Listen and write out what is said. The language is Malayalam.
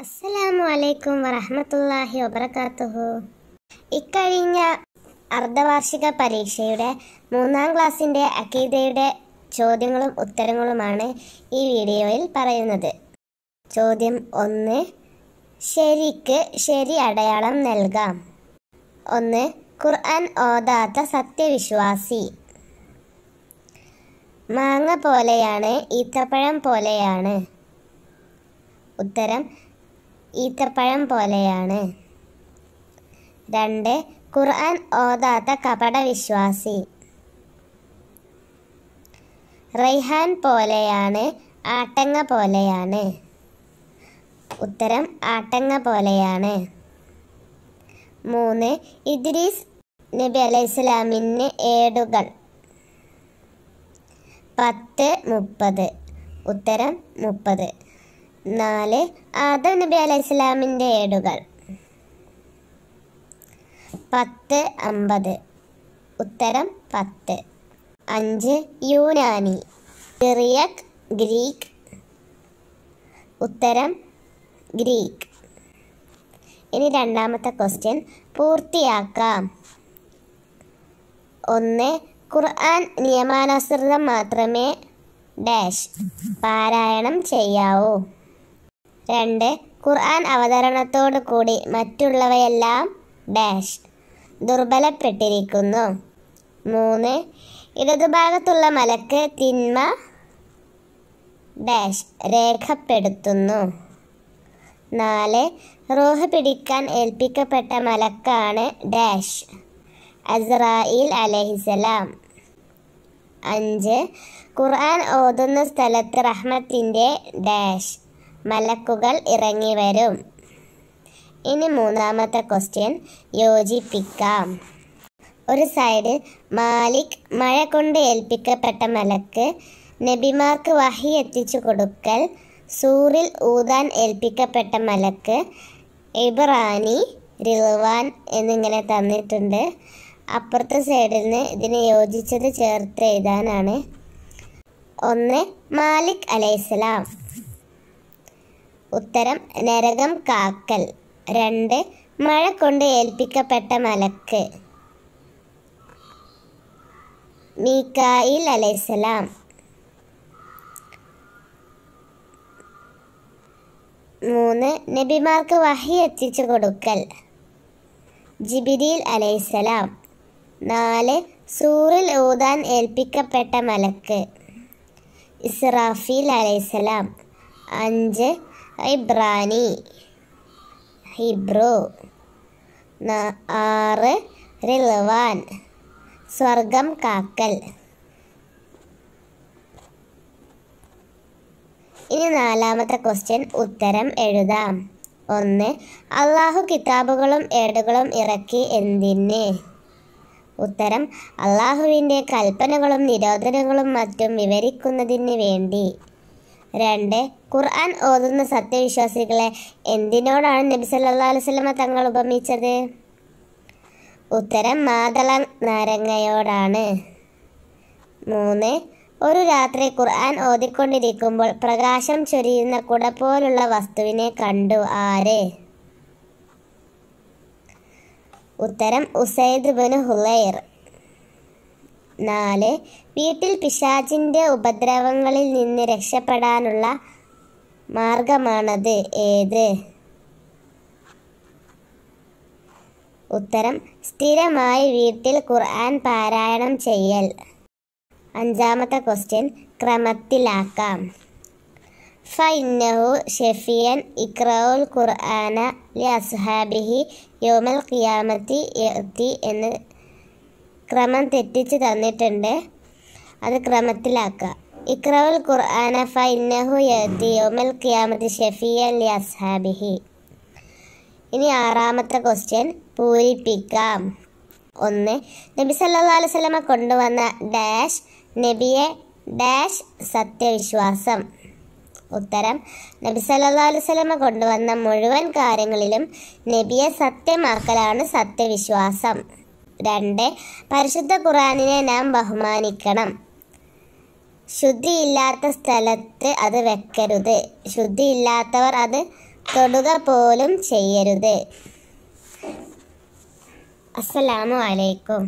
അസ്സലാമു അലൈക്കും വറഹമത്തല്ലാഹി വബർക്കാത്തുഹു ഇക്കഴിഞ്ഞ അർദ്ധവാർഷിക പരീക്ഷയുടെ മൂന്നാം ക്ലാസ്സിൻ്റെ അക്കീതയുടെ ചോദ്യങ്ങളും ഉത്തരങ്ങളുമാണ് ഈ വീഡിയോയിൽ പറയുന്നത് ചോദ്യം ഒന്ന് ശരിക്ക് ശരി അടയാളം നൽകാം ഒന്ന് ഖുർആൻ ഓതാത്ത സത്യവിശ്വാസി മാങ്ങ പോലെയാണ് ഈത്തപ്പഴം പോലെയാണ് ഉത്തരം ഈത്തപ്പഴം പോലെയാണ് രണ്ട് ഖുർആൻ ഓതാത്ത കപട വിശ്വാസി റൈഹാൻ പോലെയാണ് ആട്ടങ്ങ പോലെയാണ് ഉത്തരം ആട്ടങ്ങ പോലെയാണ് മൂന്ന് ഇദ്രീസ് നബി അലൈഹിസ്ലാമിന് ഏടുകൾ പത്ത് മുപ്പത് ഉത്തരം മുപ്പത് നാല് ആദം നബി അലൈഹി ഏടുകൾ പത്ത് അമ്പത് ഉത്തരം പത്ത് അഞ്ച് യൂനാനി ഗ്രിയക് ഗ്രീക്ക് ഉത്തരം ഗ്രീക്ക് ഇനി രണ്ടാമത്തെ ക്വസ്റ്റ്യൻ പൂർത്തിയാക്കാം ഒന്ന് ഖുർആൻ നിയമാനുസൃതം മാത്രമേ ഡാഷ് പാരായണം ചെയ്യാവൂ രണ്ട് ഖുർആൻ അവതരണത്തോടു കൂടി മറ്റുള്ളവയെല്ലാം ഡാഷ് ദുർബലപ്പെട്ടിരിക്കുന്നു മൂന്ന് ഇടതുഭാഗത്തുള്ള മലക്ക് തിന്മ ഡാഷ് രേഖപ്പെടുത്തുന്നു നാല് റോഹ് പിടിക്കാൻ ഏൽപ്പിക്കപ്പെട്ട മലക്കാണ് ഡാഷ് അസ്രായിൽ അലഹിസലാം അഞ്ച് ഖുർആൻ ഓതുന്ന സ്ഥലത്ത് റഹ്മത്തിൻ്റെ ഡാഷ് മലക്കുകൾ ഇറങ്ങി വരും ഇനി മൂന്നാമത്തെ ക്വസ്റ്റ്യൻ യോജിപ്പിക്കാം ഒരു സൈഡ് മാലിക് മഴ കൊണ്ട് ഏൽപ്പിക്കപ്പെട്ട മലക്ക് നബിമാർക്ക് വഹി എത്തിച്ചു കൊടുക്കൽ സൂറിൽ ഊതാൻ ഏൽപ്പിക്കപ്പെട്ട മലക്ക് ഇബ്രാനി റിൽവാൻ എന്നിങ്ങനെ തന്നിട്ടുണ്ട് അപ്പുറത്തെ സൈഡിൽ നിന്ന് ഇതിന് യോജിച്ചത് ചേർത്ത് എഴുതാനാണ് ഒന്ന് മാലിക് അലൈഹിസ്സലാം ഉത്തരം നരകം കാക്കൽ രണ്ട് മഴ കൊണ്ട് ഏൽപ്പിക്കപ്പെട്ട മലക്ക് മീക്കായിൽ അലൈസലാം മൂന്ന് നബിമാർക്ക് വഹി എത്തിച്ചു കൊടുക്കൽ ജിബിരിയിൽ അലൈസലാം നാല് സൂറിൽ ഊതാൻ ഏൽപ്പിക്കപ്പെട്ട മലക്ക് ഇസ്രാഫീൽ അലൈസലാം അഞ്ച് ഇബ്രാനി ഹിബ്രോ ആറ് റിലവാൻ സ്വർഗം കാക്കൽ ഇനി നാലാമത്തെ ക്വസ്റ്റ്യൻ ഉത്തരം എഴുതാം ഒന്ന് അള്ളാഹു കിതാബുകളും ഏടുകളും ഇറക്കി എന്തിന് ഉത്തരം അള്ളാഹുവിൻ്റെ കൽപ്പനകളും നിരോധനങ്ങളും മറ്റും വിവരിക്കുന്നതിന് വേണ്ടി രണ്ട് ഖുർആൻ ഓതുന്ന സത്യവിശ്വാസികളെ എന്തിനോടാണ് നബി സല്ലാ അലുസല്ലമ തങ്ങൾ ഉപമിച്ചത് ഉത്തരം മാതള നാരങ്ങയോടാണ് മൂന്ന് ഒരു രാത്രി ഖുർആൻ ഓതിക്കൊണ്ടിരിക്കുമ്പോൾ പ്രകാശം ചൊരിയുന്ന കുട പോലുള്ള വസ്തുവിനെ കണ്ടു ആര് ഉത്തരം ഉസൈദ് ബിൻ ഹുലൈർ നാല് വീട്ടിൽ പിശാചിൻ്റെ ഉപദ്രവങ്ങളിൽ നിന്ന് രക്ഷപ്പെടാനുള്ള മാർഗമാണത് ഏത് ഉത്തരം സ്ഥിരമായി വീട്ടിൽ ഖുർആൻ പാരായണം ചെയ്യൽ അഞ്ചാമത്തെ ക്വസ്റ്റ്യൻ ക്രമത്തിലാക്കാം ഫൈനഹു ഷെഫിയൻ ഇക്രൗൽ ഖുർആന ലി അസ്ഹാബിഹി യോമൽ ഖിയാമത്തി എന്ന് ക്രമം തെറ്റിച്ച് തന്നിട്ടുണ്ട് അത് ക്രമത്തിലാക്കുക ഇക്രവൽ ഖുർആന ഫ ഇന്നഹു യോമൽ ഖിയാമത്ത് ഷെഫിയ അസ്ഹാബിഹി ഇനി ആറാമത്തെ ക്വസ്റ്റ്യൻ പൂരിപ്പിക്കാം ഒന്ന് നബി സല്ലാ അലുസലമ കൊണ്ടുവന്ന ഡാഷ് നബിയെ ഡാഷ് സത്യവിശ്വാസം ഉത്തരം നബി സല്ലാ അലുസലമ കൊണ്ടുവന്ന മുഴുവൻ കാര്യങ്ങളിലും നബിയെ സത്യമാക്കലാണ് സത്യവിശ്വാസം രണ്ട് പരിശുദ്ധ ഖുറാനിനെ നാം ബഹുമാനിക്കണം ശുദ്ധിയില്ലാത്ത സ്ഥലത്ത് അത് വെക്കരുത് ശുദ്ധിയില്ലാത്തവർ അത് തൊടുക പോലും ചെയ്യരുത് അസ്സലാമു അലൈക്കും